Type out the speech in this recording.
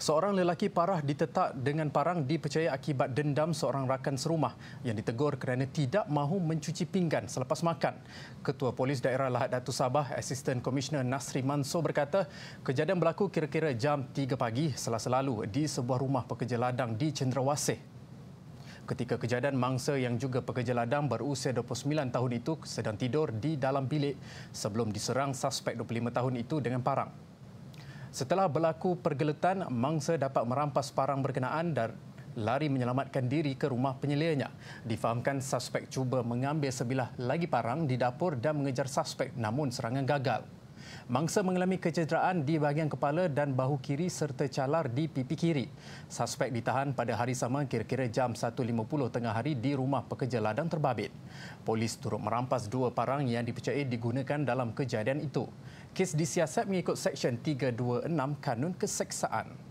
Seorang lelaki parah ditetak dengan parang dipercaya akibat dendam seorang rakan serumah yang ditegur kerana tidak mahu mencuci pinggan selepas makan. Ketua Polis Daerah Lahad Datu Sabah, Assistant Commissioner Nasri Manso berkata, kejadian berlaku kira-kira jam 3 pagi selasa lalu di sebuah rumah pekerja ladang di Cendrawasih. Ketika kejadian mangsa yang juga pekerja ladang berusia 29 tahun itu sedang tidur di dalam bilik sebelum diserang suspek 25 tahun itu dengan parang. Setelah berlaku pergeletan, mangsa dapat merampas parang berkenaan dan lari menyelamatkan diri ke rumah penyeliannya. Difahamkan suspek cuba mengambil sebilah lagi parang di dapur dan mengejar suspek namun serangan gagal. Mangsa mengalami kecederaan di bahagian kepala dan bahu kiri serta calar di pipi kiri. Suspek ditahan pada hari sama kira-kira jam 1.50 tengah hari di rumah pekerja ladang terbabit. Polis turut merampas dua parang yang dipercayai digunakan dalam kejadian itu. Kes disiasat mengikut Seksyen 326 Kanun Keseksaan.